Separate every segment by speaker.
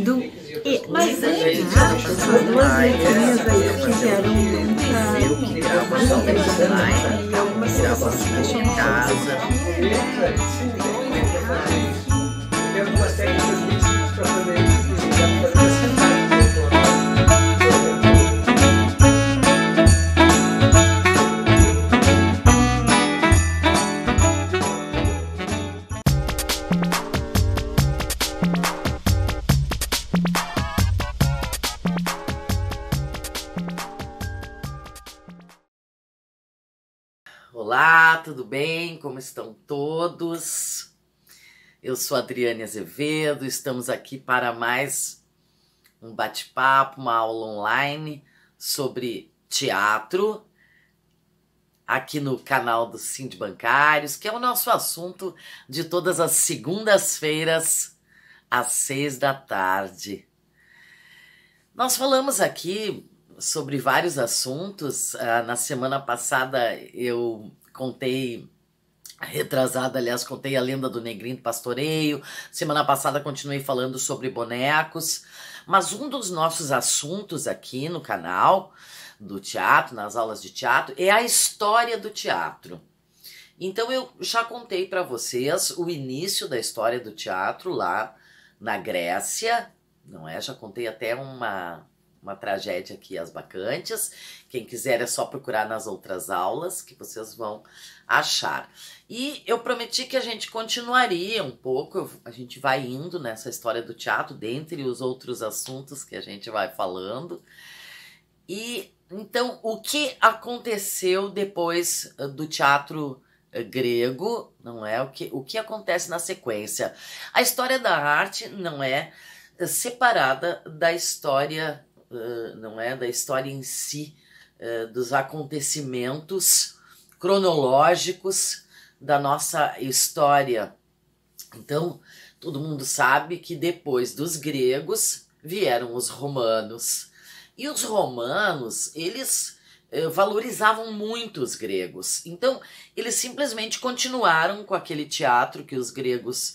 Speaker 1: do e mas antes duas letrinhas aí que fizeram muita muita e algumas pessoas que deixam casa bem? Como estão todos? Eu sou Adriane Azevedo, estamos aqui para mais um bate-papo, uma aula online sobre teatro, aqui no canal do Sim Bancários, que é o nosso assunto de todas as segundas-feiras, às seis da tarde. Nós falamos aqui sobre vários assuntos. Ah, na semana passada eu contei retrasada, aliás, contei a lenda do negrinho do pastoreio. Semana passada continuei falando sobre bonecos, mas um dos nossos assuntos aqui no canal do teatro, nas aulas de teatro, é a história do teatro. Então eu já contei para vocês o início da história do teatro lá na Grécia, não é? Já contei até uma uma tragédia aqui, As Bacantes. Quem quiser é só procurar nas outras aulas que vocês vão achar. E eu prometi que a gente continuaria um pouco, a gente vai indo nessa história do teatro, dentre os outros assuntos que a gente vai falando. E então, o que aconteceu depois ah, do teatro ah, grego, não é? O que, o que acontece na sequência? A história da arte não é ah, separada da história não é, da história em si, uh, dos acontecimentos cronológicos da nossa história. Então, todo mundo sabe que depois dos gregos vieram os romanos. E os romanos, eles valorizavam muito os gregos. Então, eles simplesmente continuaram com aquele teatro que os gregos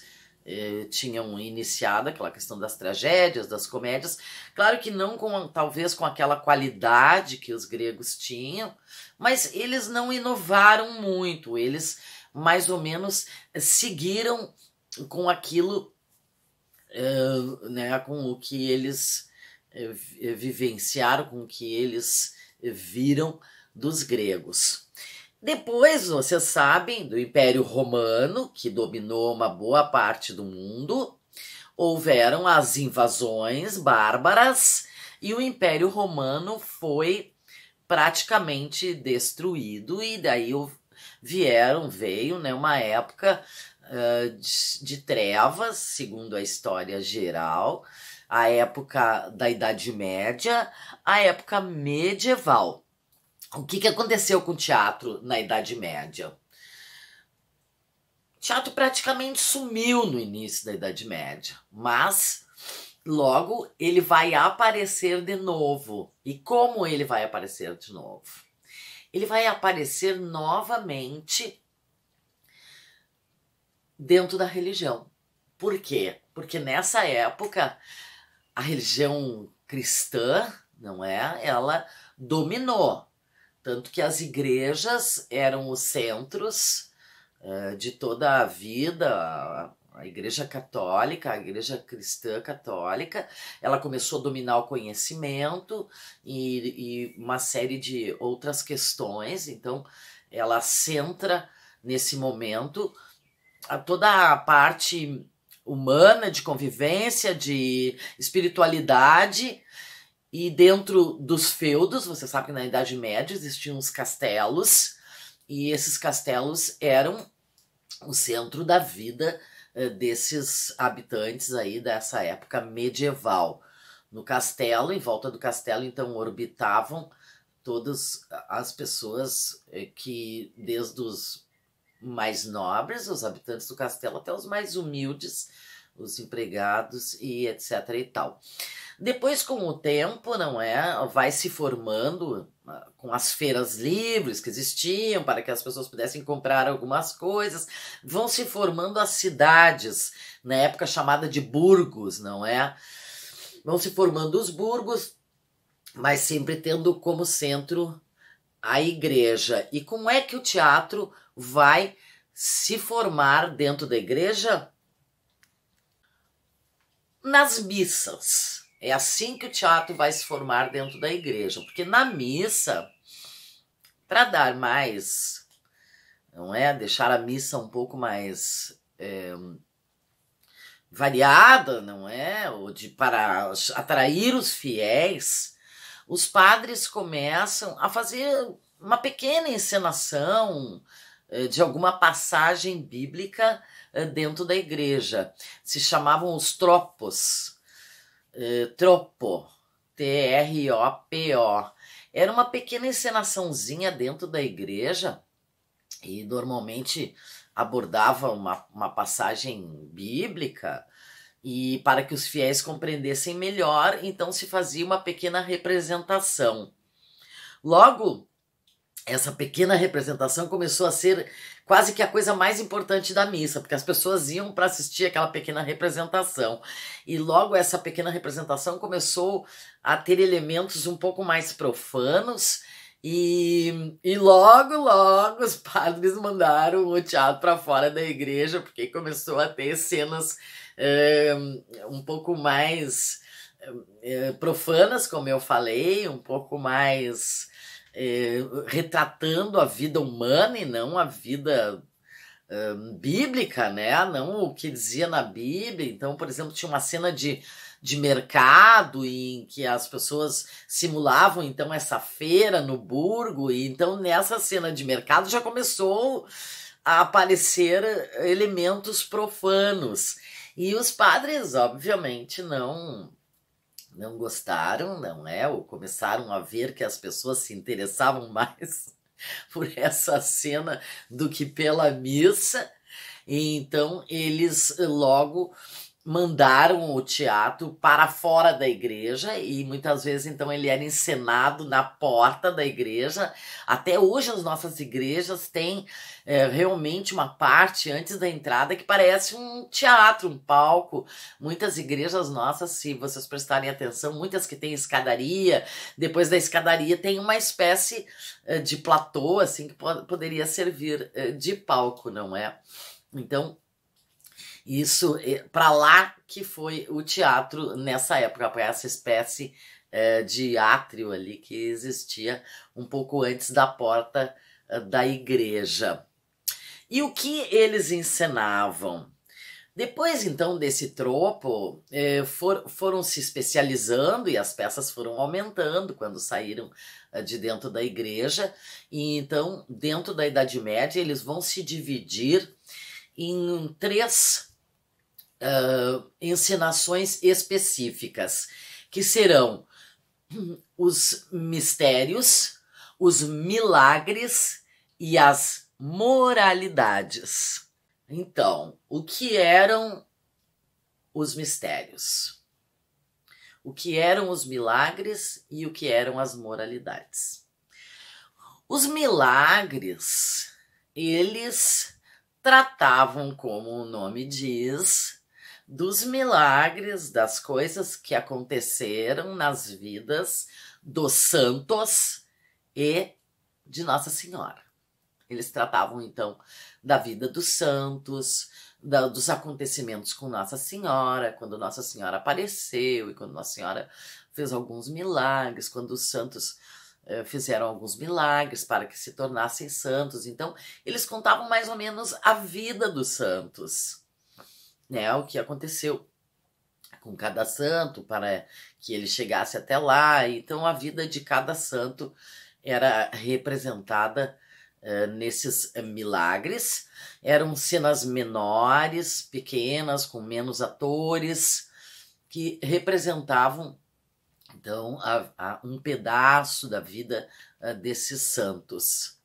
Speaker 1: eh, tinham iniciado aquela questão das tragédias, das comédias, claro que não com talvez com aquela qualidade que os gregos tinham, mas eles não inovaram muito, eles mais ou menos seguiram com aquilo, eh, né, com o que eles eh, vivenciaram, com o que eles viram dos gregos. Depois, vocês sabem, do Império Romano, que dominou uma boa parte do mundo, houveram as invasões bárbaras e o Império Romano foi praticamente destruído e daí vieram, veio né, uma época uh, de, de trevas, segundo a história geral, a época da Idade Média, a época medieval o que, que aconteceu com o teatro na Idade Média? O teatro praticamente sumiu no início da Idade Média, mas logo ele vai aparecer de novo. E como ele vai aparecer de novo? Ele vai aparecer novamente dentro da religião. Por quê? Porque nessa época a religião cristã, não é? Ela dominou. Tanto que as igrejas eram os centros uh, de toda a vida, a, igreja católica, a igreja cristã católica, ela começou a dominar o conhecimento e, e uma série de outras questões, então ela centra nesse momento a toda a parte humana, de convivência, de espiritualidade, e dentro dos feudos, você sabe que na Idade Média existiam os castelos, e esses castelos eram o centro da vida eh, desses habitantes aí dessa época medieval. No castelo, em volta do castelo, então orbitavam todas as pessoas eh, que, desde os mais nobres, os habitantes do castelo, até os mais humildes, os empregados e etc e tal. Depois, com o tempo, não é? Vai se formando ah, com as feiras livres que existiam para que as pessoas pudessem comprar algumas coisas, vão se formando as cidades, na época chamada de burgos, não é? Vão se formando os burgos, mas sempre tendo como centro a igreja. E como é que o teatro vai se formar dentro da igreja? nas missas. É assim que o teatro vai se formar dentro da igreja, porque na missa, para dar mais, não é? Deixar a missa um pouco mais é, variada, não é? Ou de, para atrair os fiéis, os padres começam a fazer uma pequena encenação é, de alguma passagem bíblica eh, dentro da igreja. Se chamavam os tropos, eh, tropo, T-R-O-P-O. Era uma pequena encenaçãozinha dentro da igreja e normalmente abordava uma, uma passagem bíblica e para que os fiéis compreendessem melhor, então se fazia uma pequena representação. Logo essa pequena representação começou a ser quase que a coisa mais importante da missa, porque as pessoas iam para assistir aquela pequena representação. E logo essa pequena representação começou a ter elementos um pouco mais profanos. E, e logo, logo os padres mandaram o teatro para fora da igreja, porque começou a ter cenas é, um pouco mais é, profanas, como eu falei, um pouco mais é, retratando a vida humana e não a vida bíblica, né? Não o que dizia na Bíblia. Então, por exemplo, tinha uma cena de, de mercado em que as pessoas simulavam então essa feira no burgo e então nessa cena de mercado já começou a aparecer elementos profanos. E os padres, obviamente, não não gostaram, não é? Ou começaram a ver que as pessoas se interessavam mais por essa cena do que pela missa. E então eles logo mandaram o teatro para fora da igreja e muitas vezes então ele era encenado na porta da igreja. Até hoje as nossas igrejas têm é, realmente uma parte antes da entrada que parece um teatro, um palco. Muitas igrejas nossas, se vocês prestarem atenção, muitas que têm escadaria, depois da escadaria tem uma espécie é, de platô assim que poderia servir é, de palco, não é? Então, isso, eh, para lá que foi o teatro nessa época, para essa espécie é, de átrio ali que existia um pouco antes da porta é, da igreja. E o que eles encenavam? Depois, então, desse tropo, for, foram se especializando e as peças foram aumentando quando saíram de dentro da igreja. E então, dentro da Idade Média, eles vão se dividir em três uh, ensinações específicas, que serão os mistérios, os milagres e as moralidades. Então, o que eram os mistérios? O que eram os milagres e o que eram as moralidades? Os milagres, eles tratavam, como o nome diz, dos milagres, das coisas que aconteceram nas vidas dos santos e de Nossa Senhora. Eles tratavam então da vida dos santos, da, dos acontecimentos com Nossa Senhora, quando Nossa Senhora apareceu e quando Nossa Senhora fez alguns milagres, quando os santos eh, fizeram alguns milagres para que se tornassem santos. Então, eles contavam mais ou menos a vida dos santos né, o que aconteceu com cada santo para que ele chegasse até lá. Então a vida de cada santo era representada uh, nesses eh, milagres. Eram cenas menores, pequenas, com menos atores, que representavam então a, a um pedaço da vida uh, desses santos.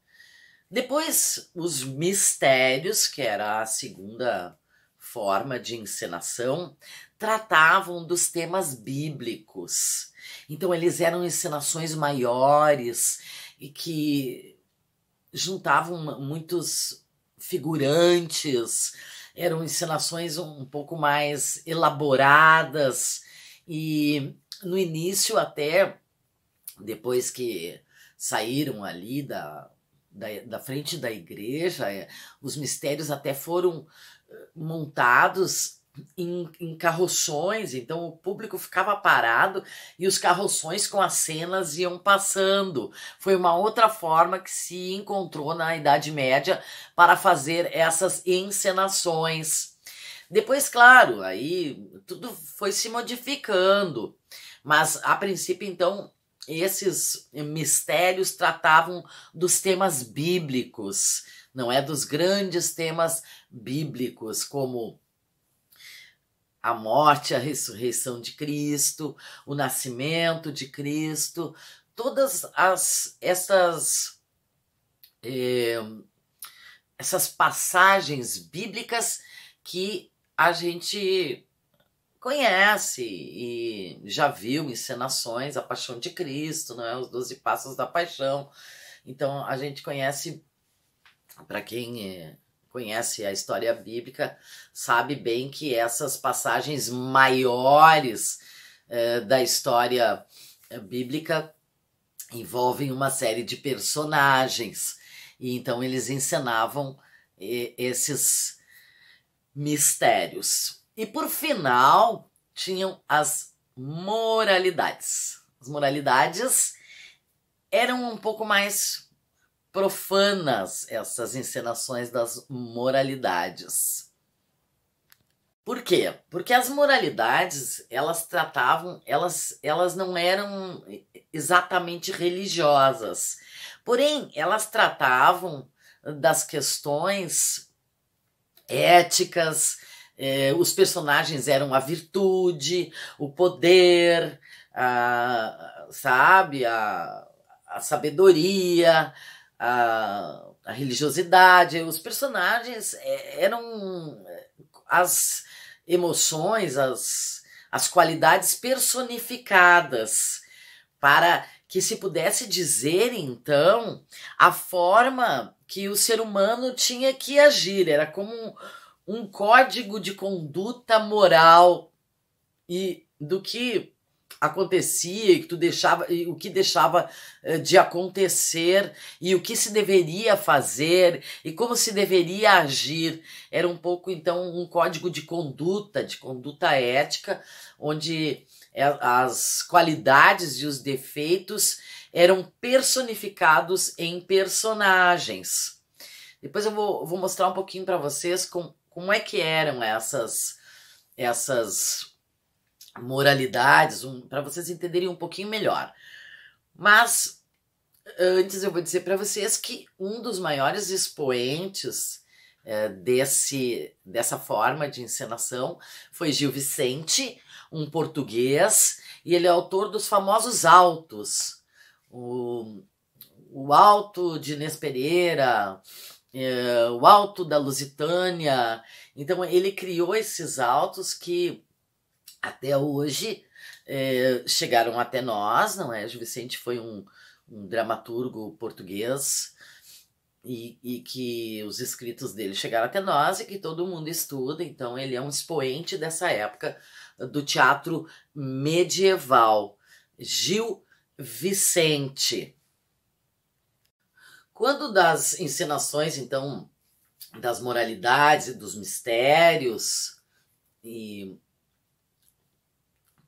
Speaker 1: Depois, os mistérios, que era a segunda forma de encenação, tratavam dos temas bíblicos. Então, eles eram encenações maiores e que juntavam muitos figurantes, eram encenações um pouco mais elaboradas e no início até depois que saíram ali da, da, da frente da igreja, é, os mistérios até foram montados em, em, carroções, então o público ficava parado e os carroções com as cenas iam passando. Foi uma outra forma que se encontrou na Idade Média para fazer essas encenações. Depois, claro, aí tudo foi se modificando, mas a princípio, então, esses mistérios tratavam dos temas bíblicos não é dos grandes temas bíblicos como a morte, a ressurreição de Cristo, o nascimento de Cristo, todas as essas eh, essas passagens bíblicas que a gente conhece e já viu encenações, a Paixão de Cristo, não é? Os Doze Passos da Paixão. Então a gente conhece para quem eh, conhece a história bíblica sabe bem que essas passagens maiores eh, da história eh, bíblica envolvem uma série de personagens e então eles encenavam esses mistérios. E por final tinham as moralidades. As moralidades eram um pouco mais profanas essas encenações das moralidades. Por quê? Porque as moralidades, elas tratavam, elas, elas não eram exatamente religiosas. Porém, elas tratavam das questões éticas, eh, os personagens eram a virtude, o poder, a, sabe, a, a sabedoria, a, a religiosidade, os personagens é, eram é, as emoções, as, as qualidades personificadas para que se pudesse dizer então a forma que o ser humano tinha que agir, era como um, um código de conduta moral e do que acontecia e que tu deixava e o que deixava eh, de acontecer e o que se deveria fazer e como se deveria agir era um pouco então um código de conduta de conduta ética onde eh, as qualidades e os defeitos eram personificados em personagens depois eu vou, vou mostrar um pouquinho para vocês com, como é que eram essas essas moralidades, um, para vocês entenderem um pouquinho melhor. Mas antes eu vou dizer para vocês que um dos maiores expoentes é, desse, dessa forma de encenação foi Gil Vicente, um português, e ele é autor dos famosos Altos. O, o Alto de Inês Pereira, é, o Alto da Lusitânia. Então ele criou esses altos que até hoje é, chegaram até nós, não é? Gil Vicente foi um, um dramaturgo português e, e, que os escritos dele chegaram até nós e que todo mundo estuda, então ele é um expoente dessa época do teatro medieval. Gil Vicente. Quando das encenações, então, das moralidades e dos mistérios e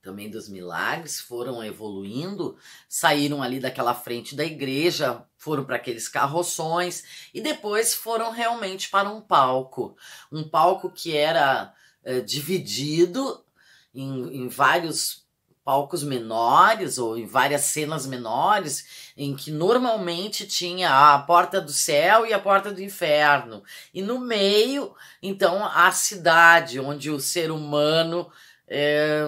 Speaker 1: também dos milagres, foram evoluindo, saíram ali daquela frente da igreja, foram para aqueles carroções e depois foram realmente para um palco. Um palco que era é, dividido em, em vários palcos menores ou em várias cenas menores, em que normalmente tinha a porta do céu e a porta do inferno. E no meio, então, a cidade, onde o ser humano. É,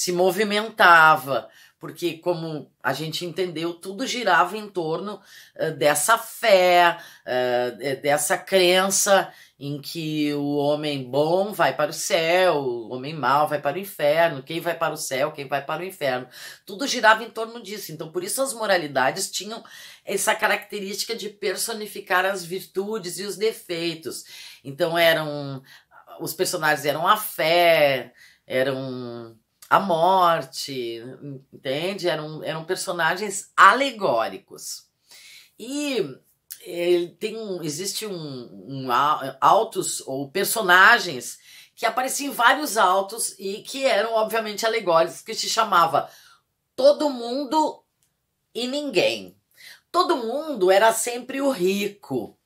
Speaker 1: se movimentava, porque, como a gente entendeu, tudo girava em torno uh, dessa fé, uh, dessa crença em que o homem bom vai para o céu, o homem mau vai para o inferno, quem vai para o céu, quem vai para o inferno. Tudo girava em torno disso. Então, por isso as moralidades tinham essa característica de personificar as virtudes e os defeitos. Então, eram os personagens eram a fé, eram a morte, entende? Eram, eram personagens alegóricos. E ele eh, tem um, existe um, um autos ou personagens que apareciam em vários autos e que eram obviamente alegóricos, que se chamava Todo Mundo e Ninguém. Todo mundo era sempre o rico,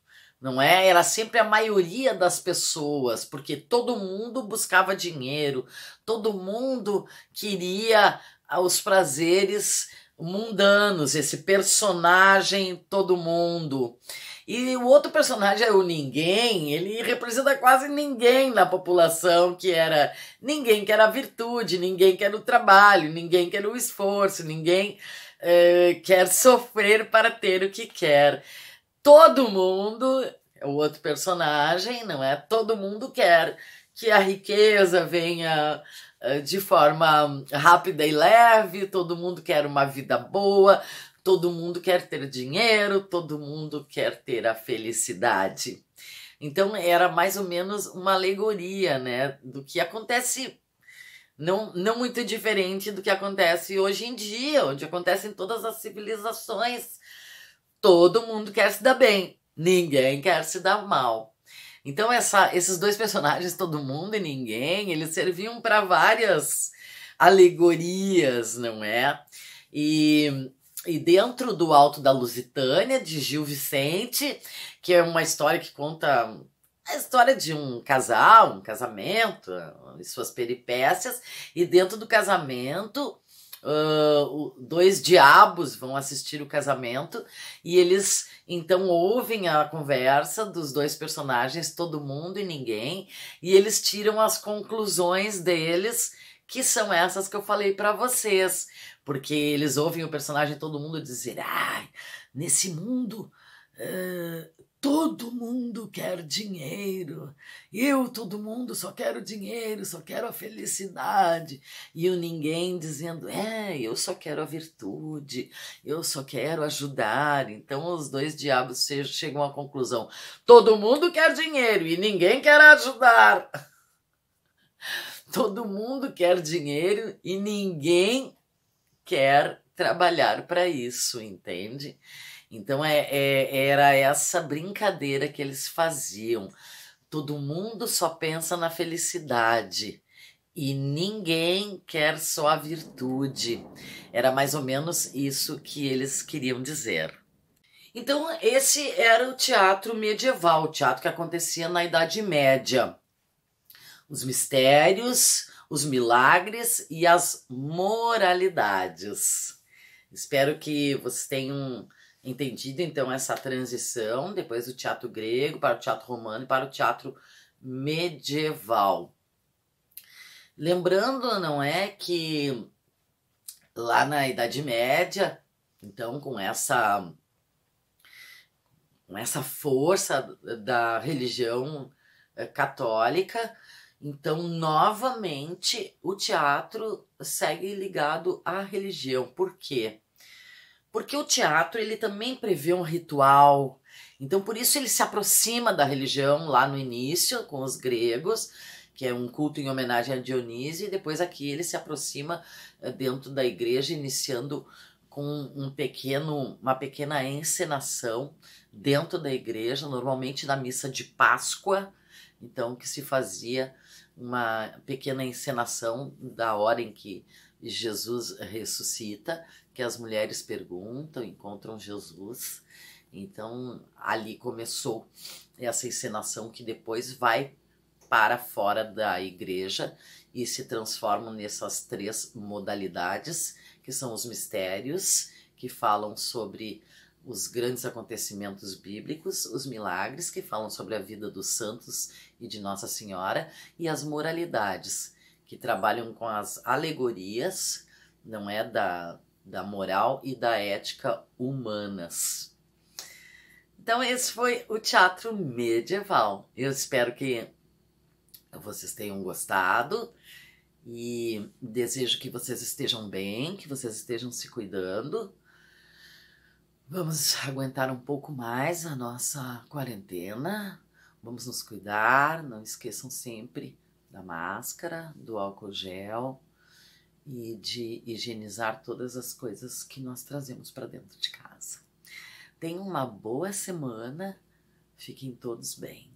Speaker 1: não é? Era sempre a maioria das pessoas, porque todo mundo buscava dinheiro, todo mundo queria ah, os prazeres mundanos, esse personagem todo mundo. E o outro personagem é o ninguém, ele representa quase ninguém na população, que era ninguém quer a virtude, ninguém quer o trabalho, ninguém quer o esforço, ninguém eh, quer sofrer para ter o que quer todo mundo, é o outro personagem, não é? Todo mundo quer que a riqueza venha eh, de forma rápida e leve, todo mundo quer uma vida boa, todo mundo quer ter dinheiro, todo mundo quer ter a felicidade. Então era mais ou menos uma alegoria, né, do que acontece não, não muito diferente do que acontece hoje em dia, onde acontece em todas as civilizações Todo mundo quer se dar bem, ninguém quer se dar mal. Então essa, esses dois personagens, todo mundo e ninguém, eles serviam para várias alegorias, não é? E, e dentro do Alto da Lusitânia, de Gil Vicente, que é uma história que conta a história de um casal, um casamento, e suas peripécias, e dentro do casamento uh, dois diabos vão assistir o casamento e eles então ouvem a conversa dos dois personagens, todo mundo e ninguém, e eles tiram as conclusões deles que são essas que eu falei para vocês, porque eles ouvem o personagem todo mundo dizer: "Ai, ah, nesse mundo uh, Todo mundo quer dinheiro. Eu, todo mundo, só quero dinheiro, só quero a felicidade. E o ninguém dizendo: é, eu só quero a virtude, eu só quero ajudar. Então os dois diabos chegam à conclusão: todo mundo quer dinheiro e ninguém quer ajudar. Todo mundo quer dinheiro e ninguém quer trabalhar para isso, entende? Então é, é, era essa brincadeira que eles faziam. Todo mundo só pensa na felicidade e ninguém quer só a virtude. Era mais ou menos isso que eles queriam dizer. Então, esse era o teatro medieval, o teatro que acontecia na Idade Média. Os mistérios, os milagres e as moralidades. Espero que vocês tenham Entendido então essa transição depois do teatro grego para o teatro romano e para o teatro medieval. Lembrando, não é que lá na Idade Média, então com essa com essa força da religião eh, católica, então novamente o teatro segue ligado à religião. Por quê? Porque o teatro ele também prevê um ritual. Então por isso ele se aproxima da religião lá no início com os gregos, que é um culto em homenagem a Dionísio, e depois aqui ele se aproxima eh, dentro da igreja iniciando com um pequeno, uma pequena encenação dentro da igreja, normalmente na missa de Páscoa, então que se fazia uma pequena encenação da hora em que e Jesus ressuscita, que as mulheres perguntam, encontram Jesus. Então ali começou essa encenação que depois vai para fora da igreja e se transformam nessas três modalidades, que são os mistérios, que falam sobre os grandes acontecimentos bíblicos, os milagres, que falam sobre a vida dos santos e de Nossa Senhora, e as moralidades, que trabalham com as alegorias, não é da, da moral e da ética humanas. Então esse foi o teatro medieval. Eu espero que vocês tenham gostado e desejo que vocês estejam bem, que vocês estejam se cuidando. Vamos aguentar um pouco mais a nossa quarentena. Vamos nos cuidar, não esqueçam sempre da máscara, do álcool gel e de higienizar todas as coisas que nós trazemos para dentro de casa. Tenham uma boa semana, fiquem todos bem.